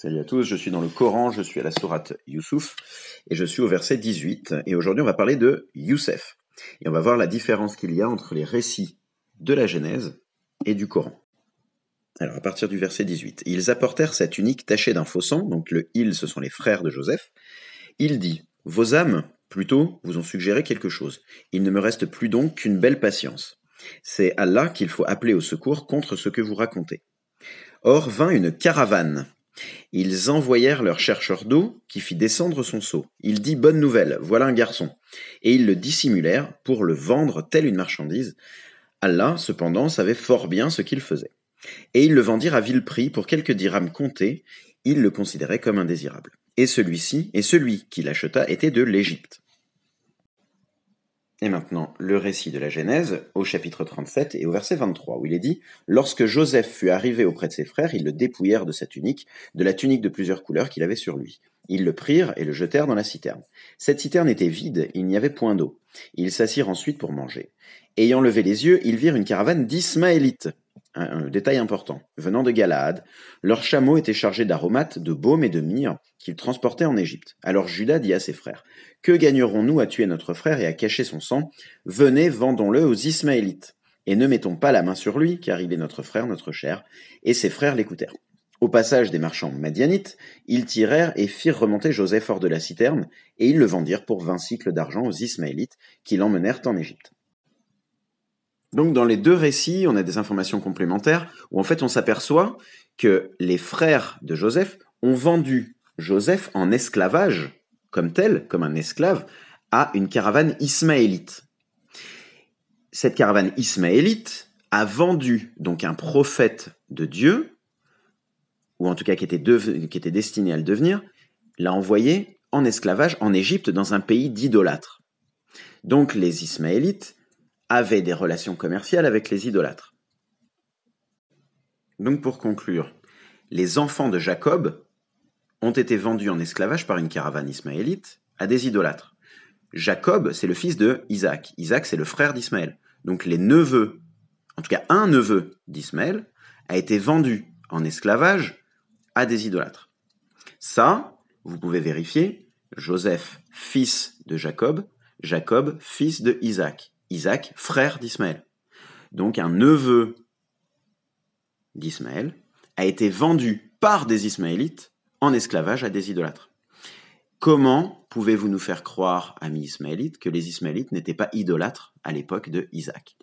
Salut à tous, je suis dans le Coran, je suis à la sourate Youssouf et je suis au verset 18. Et aujourd'hui, on va parler de Youssef. Et on va voir la différence qu'il y a entre les récits de la Genèse et du Coran. Alors, à partir du verset 18, ils apportèrent cette unique tachée d'un faux sang, donc le ils, ce sont les frères de Joseph. Il dit Vos âmes, plutôt, vous ont suggéré quelque chose. Il ne me reste plus donc qu'une belle patience. C'est Allah qu'il faut appeler au secours contre ce que vous racontez. Or vint une caravane ils envoyèrent leur chercheur d'eau, qui fit descendre son seau. Il dit Bonne nouvelle, voilà un garçon. Et ils le dissimulèrent pour le vendre telle une marchandise. Allah, cependant, savait fort bien ce qu'il faisait. Et ils le vendirent à vil prix pour quelques dirhams comptés. Ils le considéraient comme indésirable. Et celui-ci, et celui qui l'acheta, étaient de l'Égypte. Et maintenant, le récit de la Genèse, au chapitre 37 et au verset 23, où il est dit Lorsque Joseph fut arrivé auprès de ses frères, ils le dépouillèrent de sa tunique, de la tunique de plusieurs couleurs qu'il avait sur lui. Ils le prirent et le jetèrent dans la citerne. Cette citerne était vide, il n'y avait point d'eau. Ils s'assirent ensuite pour manger. Ayant levé les yeux, ils virent une caravane d'Ismaélites un détail important, venant de Galaad, leurs chameaux étaient chargés d'aromates, de baume et de myrrhe qu'ils transportaient en Égypte. Alors Judas dit à ses frères Que gagnerons-nous à tuer notre frère et à cacher son sang Venez, vendons-le aux Ismaélites, et ne mettons pas la main sur lui, car il est notre frère, notre cher. Et ses frères l'écoutèrent. Au passage des marchands madianites, ils tirèrent et firent remonter Joseph hors de la citerne, et ils le vendirent pour vingt cycles d'argent aux Ismaélites, qui l'emmenèrent en Égypte. Donc dans les deux récits, on a des informations complémentaires où en fait on s'aperçoit que les frères de Joseph ont vendu Joseph en esclavage, comme tel, comme un esclave, à une caravane ismaélite. Cette caravane ismaélite a vendu donc un prophète de Dieu, ou en tout cas qui était, qui était destiné à le devenir, l'a envoyé en esclavage en Égypte dans un pays d'idolâtres. Donc les Ismaélites avait des relations commerciales avec les idolâtres. Donc pour conclure, les enfants de Jacob ont été vendus en esclavage par une caravane ismaélite à des idolâtres. Jacob, c'est le fils de Isaac. Isaac, c'est le frère d'Ismaël. Donc les neveux, en tout cas un neveu d'Ismaël, a été vendu en esclavage à des idolâtres. Ça, vous pouvez vérifier. Joseph, fils de Jacob, Jacob, fils de Isaac. Isaac, frère d'Ismaël. Donc un neveu d'Ismaël a été vendu par des Ismaélites en esclavage à des idolâtres. Comment pouvez-vous nous faire croire, amis Ismaélites, que les Ismaélites n'étaient pas idolâtres à l'époque de Isaac